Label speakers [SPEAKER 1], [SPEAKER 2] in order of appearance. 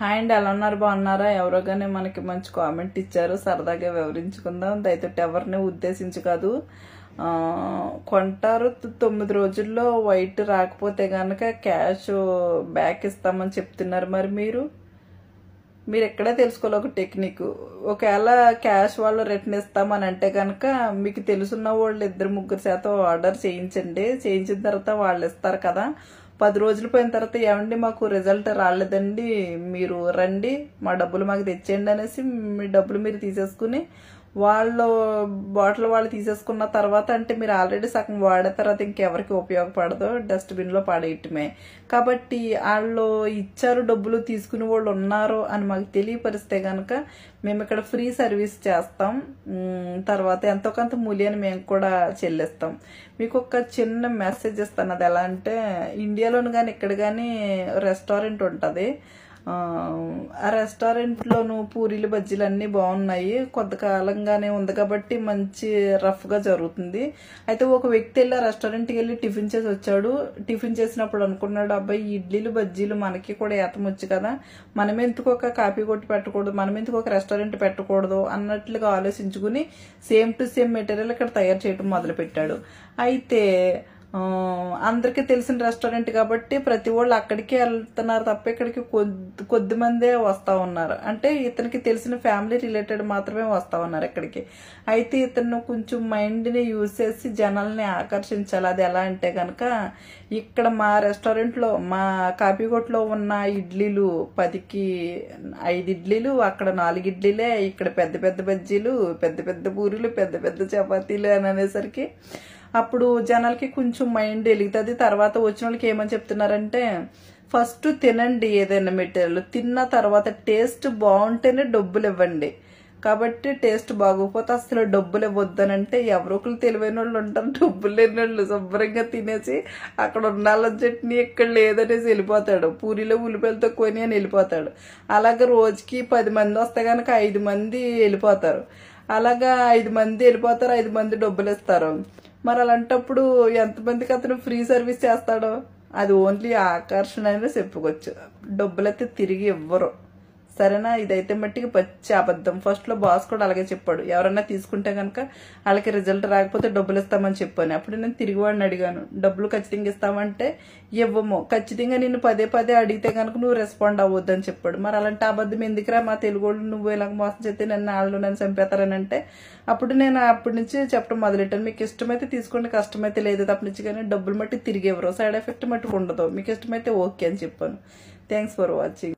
[SPEAKER 1] hi అండి ఎలా ఉన్నారు బాగున్నారా ఎవరో కానీ మనకి మంచి కామెంట్ ఇచ్చారు సరదాగా వివరించుకుందాం దయతోటి ఎవరిని ఉద్దేశించి కాదు కొంటారు తొమ్మిది రోజుల్లో వైట్ రాకపోతే కనుక క్యాష్ బ్యాక్ ఇస్తామని చెప్తున్నారు మరి మీరు మీరు ఎక్కడే తెలుసుకోవాలి ఒక టెక్నిక్ ఒకవేళ క్యాష్ వాళ్ళు రిటర్న్ ఇస్తామని అంటే కనుక మీకు తెలుసున్న వాళ్ళు ఇద్దరు ముగ్గురు శాతం ఆర్డర్ చేయించండి చేయించిన తర్వాత వాళ్ళు ఇస్తారు కదా పది రోజులు పోయిన తర్వాత ఏమండి మాకు రిజల్ట్ రాలేదండి మీరు రండి మా డబ్బులు మాకు తెచ్చేయండి అనేసి మీ డబ్బులు మీరు తీసేసుకుని వాళ్ళు బాటిల్ వాళ్ళు తీసేసుకున్న తర్వాత అంటే మీరు ఆల్రెడీ సగం వాడే తర్వాత ఇంకెవరికి ఉపయోగపడదు డస్ట్బిన్లో పాడేయటమే కాబట్టి వాళ్ళు ఇచ్చారు డబ్బులు తీసుకుని వాళ్ళు ఉన్నారు అని మాకు తెలియపరిస్తే కనుక మేము ఇక్కడ ఫ్రీ సర్వీస్ చేస్తాం తర్వాత ఎంతో కొంత మూల్యాన్ని మేము కూడా చెల్లిస్తాం మీకు ఒక చిన్న మెసేజ్ ఇస్తాను అది ఎలా అంటే ఇండియాలోను కానీ ఇక్కడ కానీ రెస్టారెంట్ ఉంటుంది ఆ రెస్టారెంట్లోను పూరీలు బజ్జీలు అన్నీ బాగున్నాయి కొంతకాలంగానే ఉంది కాబట్టి మంచి రఫ్గా జరుగుతుంది అయితే ఒక వ్యక్తి వెళ్ళి ఆ రెస్టారెంట్కి వెళ్ళి టిఫిన్ చేసి వచ్చాడు టిఫిన్ చేసినప్పుడు అనుకున్నాడు అబ్బాయి ఇడ్లీలు బజ్జీలు మనకి కూడా ఏతం వచ్చు కదా మనం ఎందుకు ఒక కాపీ కొట్టి పెట్టకూడదు మనం ఎందుకు ఒక రెస్టారెంట్ పెట్టకూడదు అన్నట్లుగా ఆలోచించుకుని సేమ్ టు సేమ్ మెటీరియల్ ఇక్కడ తయారు చేయడం మొదలుపెట్టాడు అయితే అందరికీ తెలిసిన రెస్టారెంట్ కాబట్టి ప్రతి వాళ్ళు అక్కడికే వెళ్తున్నారు తప్ప ఇక్కడికి కొద్ది కొద్ది మందే వస్తూ ఉన్నారు అంటే ఇతనికి తెలిసిన ఫ్యామిలీ రిలేటెడ్ మాత్రమే వస్తూ ఉన్నారు ఇక్కడికి అయితే ఇతను కొంచెం మైండ్ని యూజ్ చేసి జనాల్ని ఆకర్షించాలి అది ఎలా అంటే కనుక ఇక్కడ మా రెస్టారెంట్లో మా కాపీగోట్లో ఉన్న ఇడ్లీలు పదికి ఐదు ఇడ్లీలు అక్కడ నాలుగు ఇడ్లీలే ఇక్కడ పెద్ద పెద్ద బజ్జీలు పెద్ద పెద్ద పూరీలు పెద్ద పెద్ద చపాతీలు అని అనేసరికి అప్పుడు జనాలకి కొంచెం మైండ్ వెలుగుతుంది తర్వాత వచ్చిన వాళ్ళకి ఏమని చెప్తున్నారంటే ఫస్ట్ తినండి ఏదైనా మెటీరియల్ తిన్న తర్వాత టేస్ట్ బాగుంటేనే డబ్బులు ఇవ్వండి కాబట్టి టేస్ట్ బాగోకపోతే అసలు డబ్బులు ఇవ్వద్దని అంటే ఎవరొకరు తెలివైన వాళ్ళు ఉంటారు డబ్బులు లేని వాళ్ళు శుభ్రంగా తినేసి అక్కడ ఉన్నాళ్ళ చట్నీ ఇక్కడ లేదనేసి వెళ్ళిపోతాడు పూరిలో ఉల్లిపాయలు కొని అని వెళ్ళిపోతాడు అలాగే రోజుకి పది మంది వస్తే కనుక ఐదు మంది వెళ్ళిపోతారు అలాగా ఐదు మంది వెళ్ళిపోతారు ఐదు మంది డబ్బులు ఇస్తారు మరి అలాంటప్పుడు ఎంతమందికి అతను ఫ్రీ సర్వీస్ చేస్తాడో అది ఓన్లీ ఆకర్షణ అయినా చెప్పుకోవచ్చు డబ్బులైతే తిరిగి ఇవ్వరు సరేనా ఇదైతే మట్టికి పచ్చి అబద్ధం ఫస్ట్లో బాస్ కూడా అలాగే చెప్పాడు ఎవరన్నా తీసుకుంటే కనుక వాళ్ళకి రిజల్ట్ రాకపోతే డబ్బులు ఇస్తామని చెప్పాను అప్పుడు నేను తిరిగి వాడిని అడిగాను డబ్బులు ఖచ్చితంగా ఇస్తామంటే ఇవ్వము ఖచ్చితంగా నేను పదే పదే అడిగితే కనుక నువ్వు రెస్పాండ్ అని చెప్పాడు మరి అలాంటి అబద్ధం ఎందుకురా మా తెలుగు వాళ్ళు నువ్వు ఇలా మోసం చేస్తే నన్ను వాళ్ళు నన్ను చంపేతారని అంటే అప్పుడు నేను అప్పటి నుంచి చెప్పడం మొదలెట్టాను మీకు ఇష్టమైతే తీసుకోండి కష్టమైతే లేదు నుంచి కానీ డబ్బులు మట్టి తిరిగి ఇవ్వరు సైడ్ ఎఫెక్ట్ మట్టుకు ఉండదు మీకు ఇష్టమైతే ఓకే అని చెప్పాను థ్యాంక్స్ ఫర్ వాచింగ్